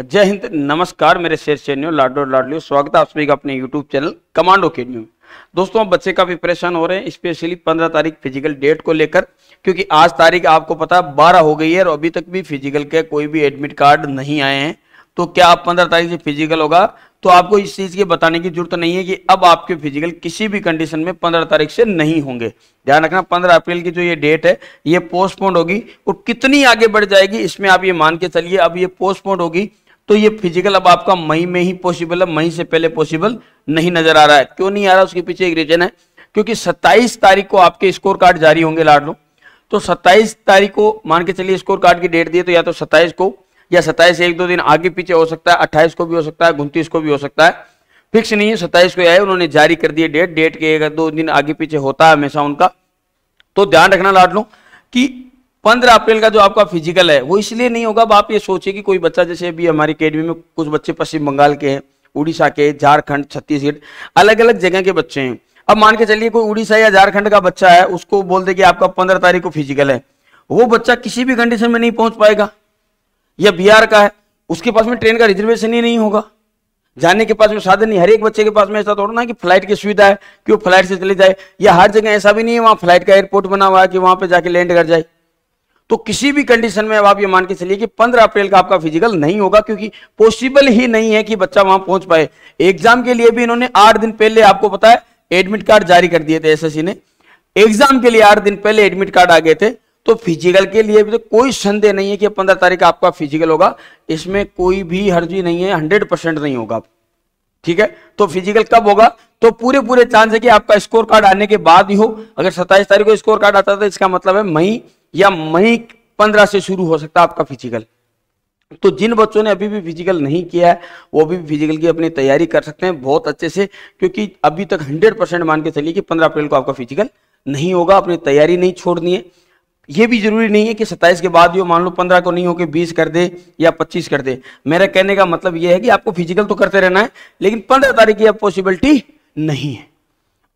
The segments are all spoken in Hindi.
जय हिंद नमस्कार मेरे शेर चैन्यो लाडो लाडलियो स्वागत है आप सभी का अपने यूट्यूब चैनल कमांडो के न्यू दोस्तों बच्चे काफी परेशान हो रहे हैं स्पेशली पंद्रह तारीख फिजिकल डेट को लेकर क्योंकि आज तारीख आपको पता है बारह हो गई है और अभी तक भी फिजिकल के कोई भी एडमिट कार्ड नहीं आए हैं तो क्या आप पंद्रह तारीख से फिजिकल होगा तो आपको इस चीज की बताने की जरूरत नहीं है कि अब आपके फिजिकल किसी भी कंडीशन में पंद्रह तारीख से नहीं होंगे ध्यान रखना पंद्रह अप्रैल की जो ये डेट है ये पोस्टपोन्ड होगी और कितनी आगे बढ़ जाएगी इसमें आप ये मान के चलिए अब ये पोस्टपोन्ड होगी तो ये फिजिकल अब आपका मई में ही पॉसिबल है मई से पहले पॉसिबल नहीं नजर आ रहा है क्यों नहीं आ रहा उसके पीछे एक रीजन है क्योंकि 27 तारीख को आपके स्कोर कार्ड जारी होंगे लाड लो तो 27 तारीख को मान के चलिए स्कोर कार्ड की डेट दी तो या तो 27 को या 27 एक दो दिन आगे पीछे हो सकता है अट्ठाईस को भी हो सकता है उनतीस को भी हो सकता है फिक्स नहीं है सत्ताईस को आए उन्होंने जारी कर दिए डेट डेट के दो दिन आगे पीछे होता है हमेशा उनका तो ध्यान रखना लाड लो कि पंद्रह अप्रैल का जो आपका फिजिकल है वो इसलिए नहीं होगा अब आप ये सोचे कि कोई बच्चा जैसे अभी हमारी अकेडमी में कुछ बच्चे पश्चिम बंगाल के हैं उड़ीसा के झारखंड छत्तीसगढ़ अलग अलग जगह के बच्चे हैं अब मान के चलिए कोई उड़ीसा या झारखंड का बच्चा है उसको बोल दे कि आपका पंद्रह तारीख को फिजिकल है वो बच्चा किसी भी कंडीशन में नहीं पहुंच पाएगा या बिहार का है उसके पास में ट्रेन का रिजर्वेशन ही नहीं होगा जाने के पास में साधन नहीं हर एक बच्चे के पास में ऐसा थोड़ा ना कि फ्लाइट की सुविधा है कि वो फ्लाइट से चले जाए या हर जगह ऐसा भी नहीं है वहाँ फ्लाइट का एयरपोर्ट बना हुआ है कि वहां पे जाके लैंड कर जाए तो किसी भी कंडीशन में आप ये मान के चलिए कि 15 अप्रैल का आपका फिजिकल नहीं होगा क्योंकि पॉसिबल ही नहीं है कि बच्चा वहां पहुंच पाए एग्जाम के लिए भी इन्होंने आठ दिन पहले आपको पता है एडमिट कार्ड जारी कर दिए थे एसएससी ने एग्जाम के लिए आठ दिन पहले एडमिट कार्ड आ गए थे तो फिजिकल के लिए भी तो कोई संदेह नहीं है कि पंद्रह तारीख आपका फिजिकल होगा इसमें कोई भी हर्जी नहीं है हंड्रेड परसेंट नहीं होगा ठीक है तो फिजिकल कब होगा तो पूरे पूरे चांस है कि आपका स्कोर कार्ड आने के बाद ही हो अगर सत्ताईस तारीख को स्कोर कार्ड आता था तो इसका मतलब है मई या मई पंद्रह से शुरू हो सकता है आपका फिजिकल तो जिन बच्चों ने अभी भी फिजिकल नहीं किया है वो भी फिजिकल की अपनी तैयारी कर सकते हैं बहुत अच्छे से क्योंकि अभी तक 100 परसेंट मान के चलिए कि 15 अप्रैल को आपका फिजिकल नहीं होगा अपनी तैयारी नहीं छोड़नी है ये भी जरूरी नहीं है कि 27 के बाद यो मान लो 15 को नहीं हो कि 20 कर दे या 25 कर दे मेरा कहने का मतलब यह है कि आपको फिजिकल तो करते रहना है लेकिन पंद्रह तारीख की अब पॉसिबिलिटी नहीं है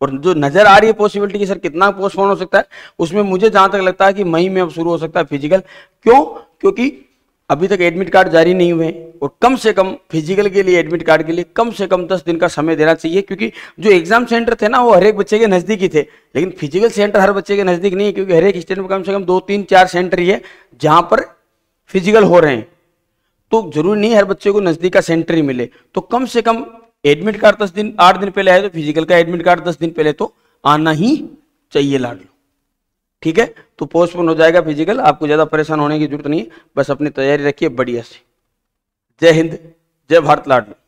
और जो नजर आ रही है पॉसिबिलिटी की सर कितना पोस्टपोन हो सकता है उसमें मुझे जहां तक लगता है कि मई में अब शुरू हो सकता है फिजिकल क्यों क्योंकि अभी तक एडमिट कार्ड जारी नहीं हुए और कम से कम फिजिकल के लिए एडमिट कार्ड के लिए कम से कम दस दिन का समय देना चाहिए क्योंकि जो एग्जाम सेंटर थे ना वो हर एक बच्चे के नज़दीक ही थे लेकिन फिजिकल सेंटर हर बच्चे के नज़दीक नहीं है क्योंकि हर एक स्टेट में कम से कम दो तीन चार सेंटर ही है जहां पर फिजिकल हो रहे हैं तो जरूरी नहीं हर बच्चे को नज़दीक का सेंटर ही मिले तो कम से कम एडमिट कार्ड दस दिन आठ दिन पहले आए तो फिजिकल का एडमिट कार्ड दस दिन पहले तो आना ही चाहिए लाड लो ठीक है तो पोस्टपोन हो जाएगा फिजिकल आपको ज़्यादा परेशान होने की जरूरत नहीं है बस अपनी तैयारी रखिए बढ़िया से जय हिंद जय भारत लाडलो